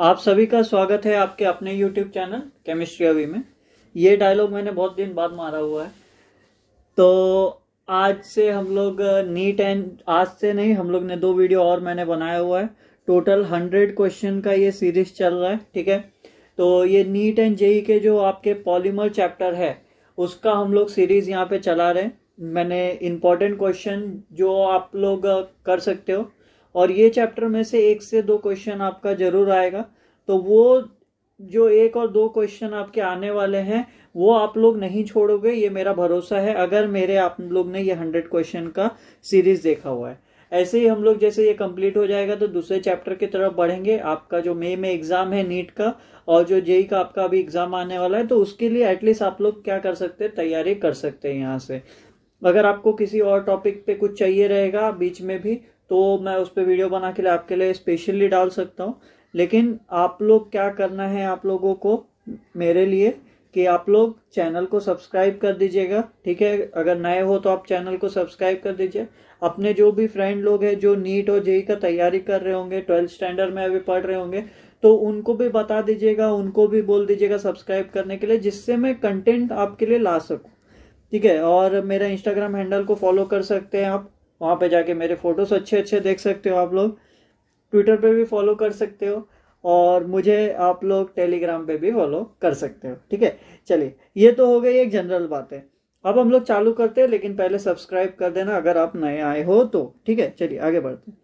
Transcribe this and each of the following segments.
आप सभी का स्वागत है आपके अपने यूट्यूब चैनल केमिस्ट्री अवी में ये डायलॉग मैंने बहुत दिन बाद मारा हुआ है तो आज से हम लोग नीट uh, एंड आज से नहीं हम लोग ने दो वीडियो और मैंने बनाया हुआ है टोटल हंड्रेड क्वेश्चन का ये सीरीज चल रहा है ठीक है तो ये नीट एंड जेई के जो आपके पॉलीमर चैप्टर है उसका हम लोग सीरीज यहाँ पे चला रहे हैं मैंने इम्पोर्टेंट क्वेश्चन जो आप लोग uh, कर सकते हो और ये चैप्टर में से एक से दो क्वेश्चन आपका जरूर आएगा तो वो जो एक और दो क्वेश्चन आपके आने वाले हैं वो आप लोग नहीं छोड़ोगे ये मेरा भरोसा है अगर मेरे आप लोग ने ये हंड्रेड क्वेश्चन का सीरीज देखा हुआ है ऐसे ही हम लोग जैसे ये कंप्लीट हो जाएगा तो दूसरे चैप्टर की तरफ बढ़ेंगे आपका जो मई में एग्जाम है नीट का और जो जेई e e का आपका अभी एग्जाम आने वाला है तो उसके लिए एटलीस्ट आप लोग क्या कर सकते हैं तैयारी कर सकते हैं यहाँ से अगर आपको किसी और टॉपिक पे कुछ चाहिए रहेगा बीच में भी तो मैं उस पर वीडियो बना के लिए आपके लिए स्पेशली डाल सकता हूँ लेकिन आप लोग क्या करना है आप लोगों को मेरे लिए कि आप लोग चैनल को सब्सक्राइब कर दीजिएगा ठीक है अगर नए हो तो आप चैनल को सब्सक्राइब कर दीजिए अपने जो भी फ्रेंड लोग हैं जो नीट और जेई का तैयारी कर रहे होंगे ट्वेल्थ स्टैंडर्ड में अभी पढ़ रहे होंगे तो उनको भी बता दीजिएगा उनको भी बोल दीजिएगा सब्सक्राइब करने के लिए जिससे मैं कंटेंट आपके लिए ला सकूँ ठीक है और मेरा इंस्टाग्राम हैंडल को फॉलो कर सकते हैं आप वहाँ पे जाके मेरे फोटोज अच्छे अच्छे देख सकते हो आप लोग ट्विटर पे भी फॉलो कर सकते हो और मुझे आप लोग टेलीग्राम पे भी फॉलो कर सकते हो ठीक है चलिए ये तो हो गई एक जनरल बात है अब हम लोग चालू करते हैं लेकिन पहले सब्सक्राइब कर देना अगर आप नए आए हो तो ठीक है चलिए आगे बढ़ते हैं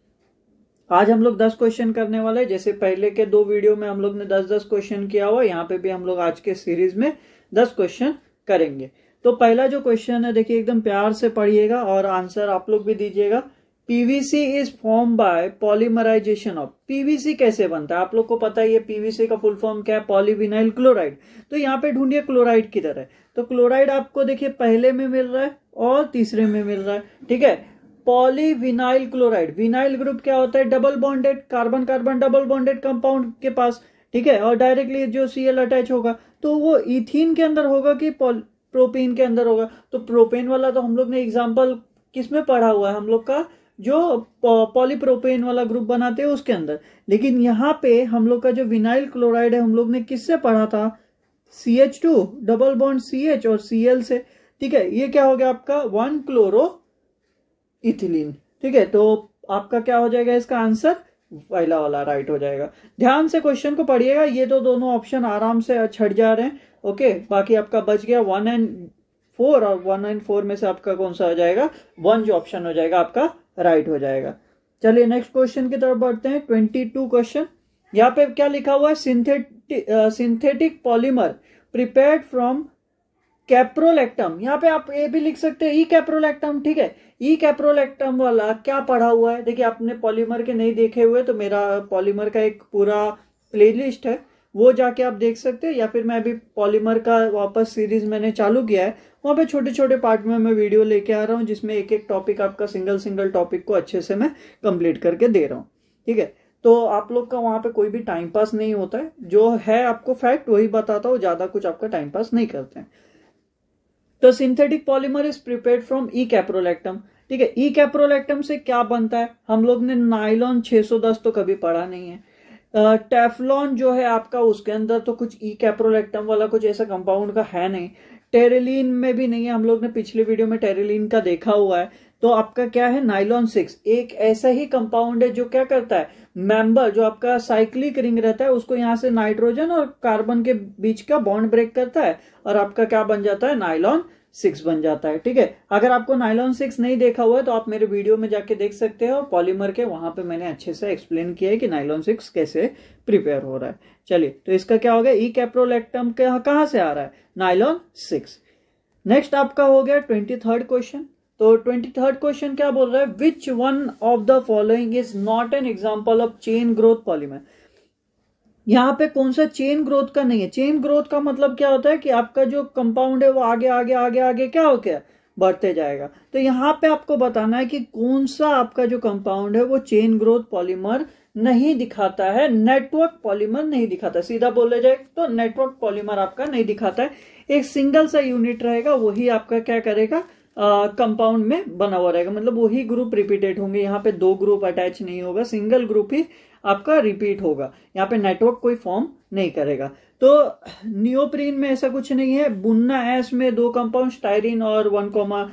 आज हम लोग दस क्वेश्चन करने वाले जैसे पहले के दो वीडियो में हम लोग ने दस दस क्वेश्चन किया हुआ यहाँ पे भी हम लोग आज के सीरीज में दस क्वेश्चन करेंगे तो पहला जो क्वेश्चन है देखिए एकदम प्यार से पढ़िएगा और आंसर आप लोग भी दीजिएगा PVC is form by polymerization of PVC कैसे बनता है आप लोग को पता ही ये पीवीसी का फुल फॉर्म क्या है पॉलीविनाइल क्लोराइड तो यहाँ पे ढूंढिए क्लोराइड किधर है तो क्लोराइड आपको देखिए पहले में मिल रहा है और तीसरे में मिल रहा है ठीक है पॉलीविनाइल क्लोराइड विनाइल ग्रुप क्या होता है double bonded carbon carbon double bonded compound के पास ठीक है और डायरेक्टली जो सीएल अटैच होगा तो वो इथिन के अंदर होगा कि प्रोपेन के अंदर होगा तो प्रोपेन वाला तो हम लोग ने एग्जाम्पल किसमें पढ़ा हुआ है हम लोग का जो पॉलीप्रोपेन वाला ग्रुप बनाते हैं उसके अंदर लेकिन यहाँ पे हम लोग का जो विनाइल क्लोराइड है हम लोग ने किससे पढ़ा था C H two double bond C H और सी एल से ठीक है ये क्या हो गया आपका वन क्लोरो इथिलीन ठीक है तो आपका क्या हो जाएगा इसका आंसर पहला वाला राइट हो जाएगा ध्यान से क्वेश्चन को पढ़िएगा ये तो दोनों ऑप्शन आराम से छट जा रहे हैं ओके बाकी आपका बच गया वन एंड फोर और वन एंड फोर में से आपका कौन सा हो जाएगा वन जो ऑप्शन हो जाएगा आपका राइट right हो जाएगा चलिए नेक्स्ट क्वेश्चन की तरफ बढ़ते हैं ट्वेंटी टू क्वेश्चन यहाँ पे क्या लिखा हुआ है synthetic synthetic polymer prepared from caprolactam यहाँ पे आप ये भी लिख सकते हैं ई कैप्रोलेक्टम ठीक है ई कैप्रोलेक्टम वाला क्या पढ़ा हुआ है देखिए आपने पॉलीमर के नहीं देखे हुए तो मेरा पॉलीमर का एक पूरा प्लेलिस्ट है वो जाके आप देख सकते हैं या फिर मैं अभी पॉलीमर का वापस सीरीज मैंने चालू किया है वहाँ पे छोटे छोटे पार्ट में मैं वीडियो लेके आ रहा हूँ जिसमें एक एक टॉपिक आपका सिंगल सिंगल टॉपिक को अच्छे से मैं कंप्लीट करके दे रहा हूँ ठीक है तो आप लोग का वहाँ पे कोई भी टाइम पास नहीं होता है जो है आपको फैक्ट वही बताता हूँ ज़्यादा कुछ आपका टाइम पास नहीं करते हैं तो synthetic polymer is prepare from E caprolactam ठीक है ई कैप्रोलेक्टम से क्या बनता है हम लोग ने नाइलॉन 610 तो कभी पढ़ा नहीं है टेफलॉन जो है आपका उसके अंदर तो कुछ ई कैप्रोलेक्टम वाला कुछ ऐसा कंपाउंड का है नहीं टेरेलिन में भी नहीं है हम लोग ने पिछले वीडियो में टेरेलिन का देखा हुआ है तो आपका क्या है नाइलॉन सिक्स एक ऐसा ही कंपाउंड है जो क्या करता है मेंबर जो आपका साइक्लिक रिंग रहता है उसको यहाँ से नाइट्रोजन और कार्बन के बीच का बॉन्ड ब्रेक करता है और आपका क्या बन जाता है नाइलॉन सिक्स बन जाता है ठीक है अगर आपको नाइलॉन सिक्स नहीं देखा हुआ है तो आप मेरे वीडियो में जाके देख सकते हो पॉलीमर के वहां पे मैंने अच्छे से एक्सप्लेन किया है कि नाइलॉन सिक्स कैसे प्रिपेयर हो रहा है चलिए तो इसका क्या हो गया ई e कैप्रोलेक्टम कहाँ से आ रहा है नाइलॉन सिक्स नेक्स्ट आपका हो गया ट्वेंटी थर्ड क्वेश्चन तो ट्वेंटी थर्ड क्वेश्चन क्या बोल रहा है which one of the following is not an example of chain growth polymer यहाँ पे कौन सा चेन ग्रोथ का नहीं है चेन ग्रोथ का मतलब क्या होता है कि आपका जो कंपाउंड है वो आगे आगे आगे आगे क्या हो गया बढ़ते जाएगा तो यहाँ पे आपको बताना है कि कौन सा आपका जो कंपाउंड है वो चेन ग्रोथ पॉलीमर नहीं दिखाता है नेटवर्क पॉलीमर नहीं दिखाता सीधा बोले जाए तो नेटवर्क पॉलीमर आपका नहीं दिखाता है एक सिंगल सा यूनिट रहेगा वही आपका क्या करेगा कंपाउंड में बना हुआ रहेगा मतलब वही ग्रुप रिपीटेड होंगे यहाँ पे दो ग्रुप अटैच नहीं होगा सिंगल ग्रुप ही आपका रिपीट होगा यहाँ पे नेटवर्क कोई फॉर्म नहीं करेगा तो नियोप्रीन में ऐसा कुछ नहीं है बुन्ना एस में दो कंपाउंड स्टाइरिन और one comma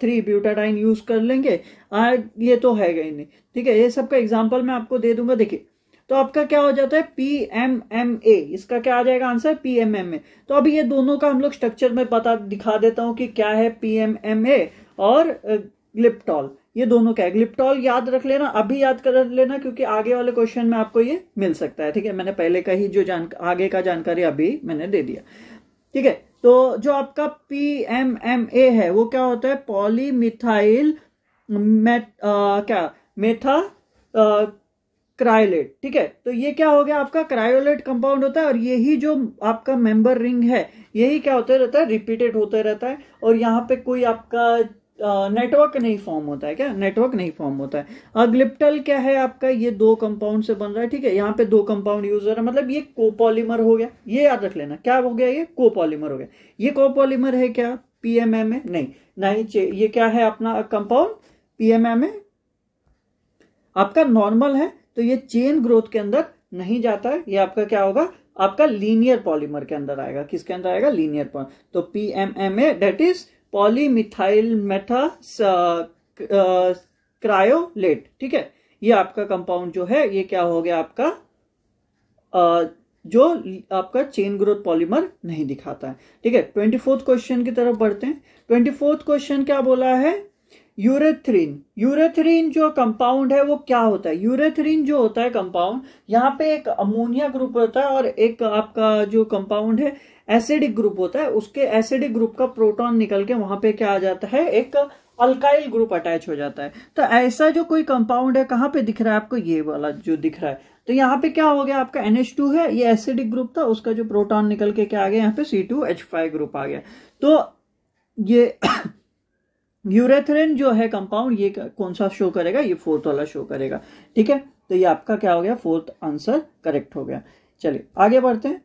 three butadiene use कर लेंगे आ, ये तो है ही नहीं ठीक है ये सब का एग्जाम्पल मैं आपको दे दूंगा देखिए तो आपका क्या हो जाता है पी एम एम ए इसका क्या आ जाएगा answer P M M A तो अभी ये दोनों का हम लोग स्ट्रक्चर में पता दिखा देता हूं कि क्या है पी एम एम ए और ग्लिप्टॉल ये दोनों क्या है ग्लिप्टॉल याद रख लेना अभी याद कर लेना क्योंकि आगे वाले क्वेश्चन में आपको ये मिल सकता है ठीक है मैंने पहले का ही जो जान आगे का जानकारी अभी मैंने दे दिया ठीक है तो जो आपका पी एम एम ए है वो क्या होता है पॉलीमिथाइल मेथ क्या मेथा क्रायोलेट ठीक है तो ये क्या हो गया आपका क्रायोलेट कंपाउंड होता है और यही जो आपका मेंबर रिंग है यही क्या होता रहता है रिपीटेड होता रहता है और यहाँ पे कोई आपका नेटवर्क नहीं फॉर्म होता है क्या नेटवर्क नहीं फॉर्म होता है अग्लिप्टल क्या है आपका ये दो कंपाउंड से बन रहा है ठीक है यहाँ पे दो कंपाउंड यूज हो रहा है मतलब ये कोपोलीमर हो गया ये याद रख लेना क्या हो गया ये कोपोलीमर हो गया ये कोपोलीमर है क्या पीएमएमए नहीं नहीं ये क्या है अपना कंपाउंड पीएमएमए आपका नॉर्मल है तो ये चेन ग्रोथ के अंदर नहीं जाता है ये आपका क्या होगा आपका लीनियर पॉलीमर के अंदर आएगा किसके अंदर आएगा लीनियर पॉलीमर तो ए डेट इज पॉलीमिथाइल मेथा क्रायोलेट ठीक है ये आपका कंपाउंड जो है ये क्या हो गया आपका जो आपका चेन ग्रोथ पॉलीमर नहीं दिखाता है ठीक है ट्वेंटी फोर्थ क्वेश्चन की तरफ बढ़ते हैं ट्वेंटी फोर्थ क्वेश्चन क्या बोला है यूरेथ्रीन यूरेथ्रीन जो कंपाउंड है वो क्या होता है यूरेथ्रीन जो होता है कंपाउंड यहाँ पे एक अमोनिया ग्रुप होता है और एक आपका जो कंपाउंड है एसिडिक ग्रुप होता है उसके एसिडिक ग्रुप का प्रोटॉन निकल के वहां पे क्या आ जाता है एक अल्काइल ग्रुप अटैच हो जाता है तो ऐसा जो कोई कंपाउंड है कहाँ पे दिख रहा है आपको ये वाला जो दिख रहा है तो यहाँ पे क्या हो गया आपका NH2 है ये एसिडिक ग्रुप था उसका जो प्रोटॉन निकल के क्या आ गया यहाँ पे C2H5 ग्रुप आ गया तो ये यूरेथ्रेन जो है कंपाउंड ये कौन सा शो करेगा ये फोर्थ वाला शो करेगा ठीक है तो ये आपका क्या हो गया फोर्थ आंसर करेक्ट हो गया चलिए आगे बढ़ते हैं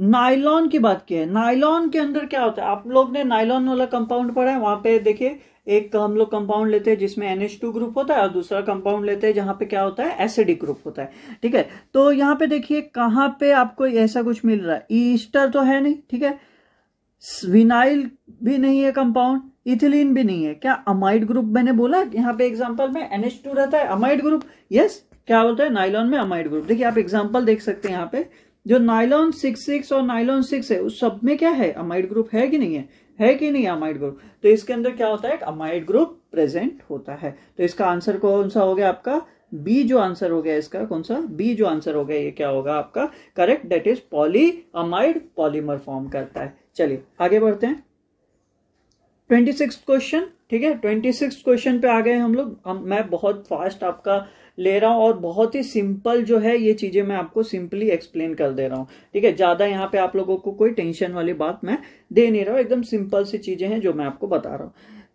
नाइलॉन की बात की है नाइलॉन के अंदर क्या होता है आप लोग ने नाइलॉन वाला कंपाउंड पढ़ा है वहां पे देखिए एक तो हम लोग कंपाउंड लेते हैं जिसमें एनएच टू ग्रुप होता है और दूसरा कंपाउंड लेते हैं जहां पे क्या होता है एसिडिक ग्रुप होता है ठीक है तो यहाँ पे देखिए कहाँ पे आपको ऐसा कुछ मिल रहा है ईस्टर तो है नहीं ठीक है विनाइल भी नहीं है कंपाउंड इथिलीन भी नहीं है क्या अमाइड ग्रुप मैंने बोला यहाँ पे एग्जाम्पल में एनएच टू रहता है अमाइड ग्रुप यस क्या बोलते है नाइलॉन में अमाइड ग्रुप देखिए आप एग्जाम्पल देख सकते हैं यहाँ पे जो नाइलॉन सिक्स सिक्स और नाइलॉन सिक्स है उस सब में क्या है अमाइड ग्रुप है कि नहीं है है कि नहीं अमाइड ग्रुप तो इसके अंदर क्या होता है अमाइड ग्रुप प्रेजेंट होता है तो इसका आंसर कौन सा हो गया आपका बी जो आंसर हो गया इसका कौन सा बी जो आंसर हो गया ये क्या होगा आपका correct date is polyamide polymer form करता है चलिए आगे बढ़ते हैं ट्वेंटी सिक्स क्वेश्चन ठीक है ट्वेंटी सिक्स क्वेश्चन पे आ गए हम लोग हम मैं बहुत फास्ट आपका ले रहा हूं और बहुत ही सिंपल जो है ये चीजें मैं आपको सिंपली एक्सप्लेन कर दे रहा हूँ ठीक है ज्यादा यहाँ पे आप लोगों को कोई टेंशन वाली बात मैं दे नहीं रहा हूं एकदम सिंपल सी चीजें हैं जो मैं आपको बता रहा हूँ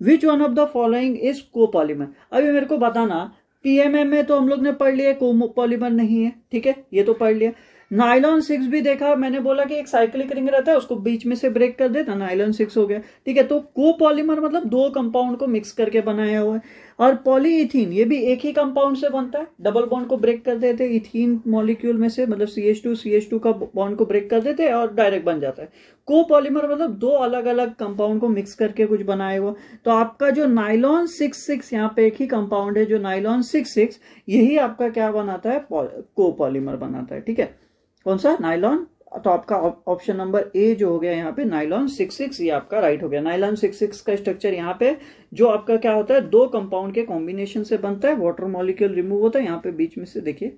which one of the following is copolymer अभी मेरे को बताना पीएमएम में तो हम लोग ने पढ़ लिया कोपॉलीमर नहीं है ठीक है ये तो पढ़ लिया नाइलॉन सिक्स भी देखा मैंने बोला कि एक साइक्लिक रिंग रहता है उसको बीच में से ब्रेक कर देता तो नाइलॉन सिक्स हो गया ठीक है तो को पॉलीमर मतलब दो कंपाउंड को मिक्स करके बनाया हुआ है और पॉलीइथीन ये भी एक ही कंपाउंड से बनता है डबल बॉन्ड को ब्रेक कर देते इथीन मॉलिक्यूल में से मतलब C H two C H two का बॉन्ड को ब्रेक कर देते हैं और डायरेक्ट बन जाता है को पॉलीमर मतलब दो अलग अलग कंपाउंड को मिक्स करके कुछ बनाया हुआ तो आपका जो नाइलॉन सिक्स सिक्स यहाँ पे एक ही कंपाउंड है जो नाइलॉन सिक्स सिक्स यही आपका क्या बनाता है को पॉलीमर बनाता है ठीक है कौन सा नाइलॉन तो आपका ऑप्शन नंबर ए जो हो गया यहाँ पे नाइलॉन सिक्स सिक्स ये आपका राइट हो गया नाइलॉन सिक्स सिक्स का स्ट्रक्चर यहाँ पे जो आपका क्या होता है दो कंपाउंड के कॉम्बिनेशन से बनता है वाटर मॉलिक्यूल रिमूव होता है यहाँ पे बीच में से देखिए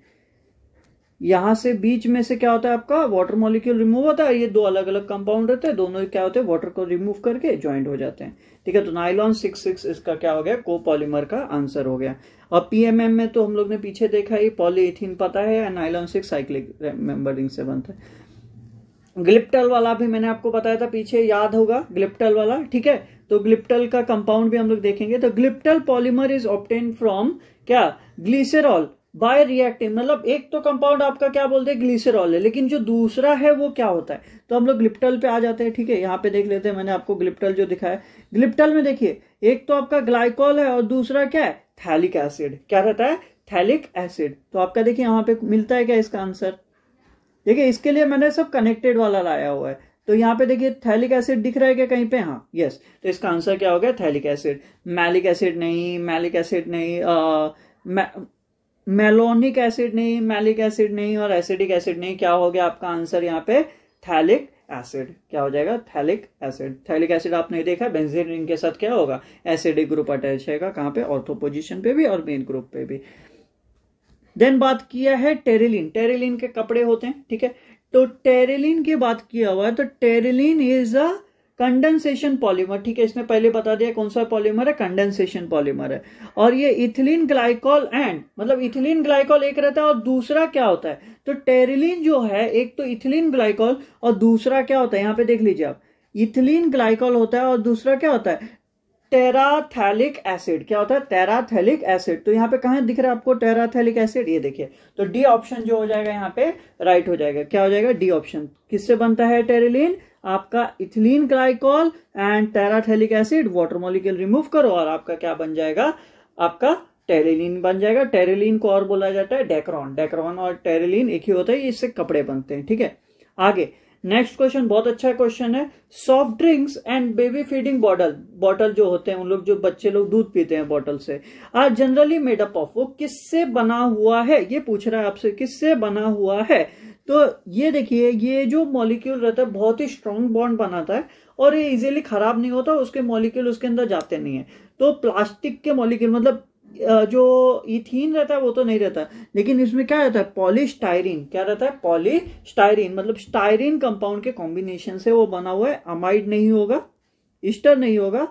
यहां से बीच में से क्या होता है आपका वाटर मॉलिक्यूल रिमूव होता है ये दो अलग अलग कंपाउंड रहते हैं दोनों क्या होते हैं वाटर को रिमूव करके ज्वाइंट हो जाते हैं ठीक है तो नाइलॉन सिक्स सिक्स इसका क्या हो गया को पॉलीमर का आंसर हो गया और पीएमएम में तो हम लोग ने पीछे देखा ये पॉलीएथीन पता है नाइलॉन सिक्स साइक्लिक मेंबरिंग से बनता है ग्लिप्टल वाला भी मैंने आपको बताया था पीछे याद होगा ग्लिप्टल वाला ठीक है तो ग्लिप्टल का कंपाउंड भी हम लोग देखेंगे तो glyptal polymer is obtained from क्या ग्लिसरॉल बाय रिएक्टिंग मतलब एक तो कंपाउंड आपका क्या बोलते हैं ग्लिसरॉल है लेकिन जो दूसरा है वो क्या होता है तो हम लोग ग्लिप्टल पे आ जाते हैं ठीक है यहाँ पे देख लेते हैं मैंने आपको ग्लिप्टल जो दिखाया ग्लिप्टल में देखिए एक तो आपका ग्लाइकोल है और दूसरा क्या है थैलिक एसिड क्या रहता है थैलिक एसिड तो आपका देखिए यहाँ पे मिलता है क्या इसका आंसर देखिए इसके लिए मैंने सब कनेक्टेड वाला लाया हुआ है तो यहाँ पे देखिए थैलिक एसिड दिख रहा है क्या कहीं पे हाँ यस तो इसका आंसर क्या हो गया थैलिक एसिड मैलिक एसिड नहीं मैलिक एसिड नहीं आ, मेलोनिक एसिड नहीं मैलिक एसिड नहीं और एसिडिक एसिड नहीं क्या हो गया आपका आंसर यहाँ पे थैलिक एसिड क्या हो जाएगा थैलिक एसिड थैलिक एसिड आपने देखा बेंजीन रिंग के साथ क्या होगा एसिडिक ग्रुप अटैच रहेगा कहाँ पे ऑर्थो पोजिशन पे भी और मेन ग्रुप पे भी देन बात किया है टेरिलिन टेरिलिन के कपड़े होते हैं ठीक है तो टेरिलिन की बात किया हुआ है तो terylene is a condensation polymer ठीक है इसमें पहले बता दिया कौन सा पॉलीमर है कंडेंसेशन पॉलीमर है और ये इथिलीन ग्लाइकॉल एंड मतलब इथिलीन ग्लाइकॉल एक रहता है और दूसरा क्या होता है तो टेरिलीन जो है एक तो इथिलीन ग्लाइकॉल और दूसरा क्या होता है यहाँ पे देख लीजिए आप इथिलीन ग्लाइकॉल होता है और दूसरा क्या होता है टेराथैलिक एसिड क्या होता है टेराथैलिक एसिड तो यहाँ पे कहा दिख रहा है आपको टेराथैलिक एसिड ये देखिए तो डी ऑप्शन जो हो जाएगा यहाँ पे राइट हो जाएगा क्या हो जाएगा डी ऑप्शन किससे बनता है टेरिलीन आपका ethylene glycol and terephthalic acid water molecule remove करो और आपका क्या बन जाएगा आपका टेरेलिन बन जाएगा टेरेलिन को और बोला जाता है डेक्रॉन डेक्रॉन और टेरेलिन एक ही होता है इससे कपड़े बनते हैं ठीक है आगे नेक्स्ट क्वेश्चन बहुत अच्छा क्वेश्चन है soft drinks and baby feeding bottle bottle जो होते हैं उन लोग जो बच्चे लोग दूध पीते हैं बॉटल से आर जनरली मेडअप ऑफ वो किससे बना हुआ है ये पूछ रहा है आपसे किससे बना हुआ है तो ये देखिए ये जो मॉलिक्यूल रहता है बहुत ही स्ट्रांग बॉन्ड बनाता है और ये इजीली खराब नहीं होता उसके मॉलिक्यूल उसके अंदर जाते नहीं है तो प्लास्टिक के मॉलिक्यूल मतलब जो इथीन रहता है वो तो नहीं रहता लेकिन इसमें क्या रहता है पॉलीस्टायरीन क्या रहता है पॉलीस्टायरीन मतलब स्टाइरिन कंपाउंड के कॉम्बिनेशन से वो बना हुआ है अमाइड नहीं होगा इस्टर नहीं होगा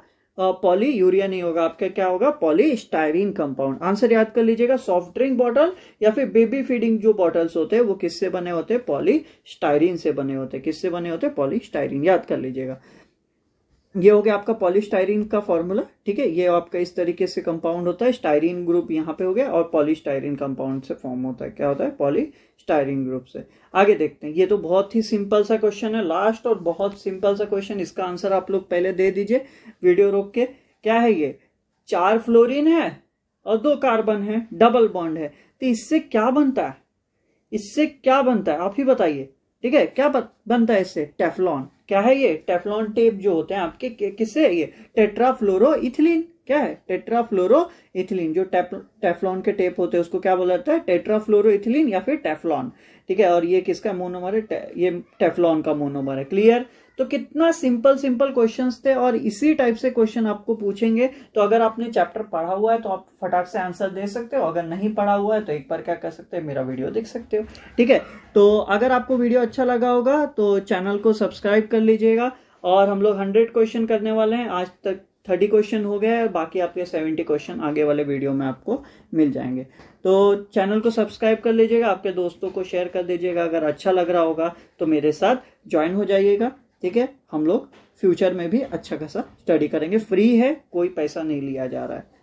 पॉली यूरिया नहीं होगा आपका क्या होगा पॉली स्टायरिन कंपाउंड आंसर याद कर लीजिएगा सॉफ्ट ड्रिंक बॉटल या फिर बेबी फीडिंग जो बॉटल्स होते हैं वो किससे बने होते हैं पॉली स्टाइरिन से बने होते हैं किससे बने होते हैं पॉली स्टाइरिन याद कर लीजिएगा ये हो गया आपका पॉलिस्टाइरिन का फॉर्मूला ठीक है ये आपका इस तरीके से कंपाउंड होता है स्टाइरिन ग्रुप यहाँ पे हो गया और पॉलिस्टाइरिन कंपाउंड से फॉर्म होता है क्या होता है पॉलिस्टाइरिन ग्रुप से आगे देखते हैं ये तो बहुत ही सिंपल सा क्वेश्चन है लास्ट और बहुत सिंपल सा क्वेश्चन इसका आंसर आप लोग पहले दे दीजिए वीडियो रोक के क्या है ये चार फ्लोरिन है और दो कार्बन है डबल बॉन्ड है तो इससे क्या बनता है इससे क्या बनता है आप ही बताइए ठीक है क्या बनता है इससे टेफलॉन क्या है ये टेफलॉन टेप जो होते हैं आपके किससे है ये टेट्राफ्लोरो इथिलीन क्या है टेट्राफ्लोरो इथिलीन जो टेफलॉन के टेप होते हैं उसको क्या बोला जाता है टेट्राफ्लोरो इथिलीन या फिर टेफलॉन ठीक है और ये किसका मोनोमर है ये टेफलॉन का मोनोमर है क्लियर तो कितना सिंपल सिंपल क्वेश्चंस थे और इसी टाइप से क्वेश्चन आपको पूछेंगे तो अगर आपने चैप्टर पढ़ा हुआ है तो आप फटाक से आंसर दे सकते हो अगर नहीं पढ़ा हुआ है तो एक बार क्या कर सकते हैं मेरा वीडियो देख सकते हो ठीक है तो अगर आपको वीडियो अच्छा लगा होगा तो चैनल को सब्सक्राइब कर लीजिएगा और हम लोग हंड्रेड क्वेश्चन करने वाले हैं आज तक थर्टी क्वेश्चन हो गया और बाकी आपके सेवेंटी क्वेश्चन आगे वाले वीडियो में आपको मिल जाएंगे तो चैनल को सब्सक्राइब कर लीजिएगा आपके दोस्तों को शेयर कर दीजिएगा अगर अच्छा लग रहा होगा तो मेरे साथ ज्वाइन हो जाइएगा ठीक है हम लोग फ्यूचर में भी अच्छा खासा स्टडी करेंगे फ्री है कोई पैसा नहीं लिया जा रहा है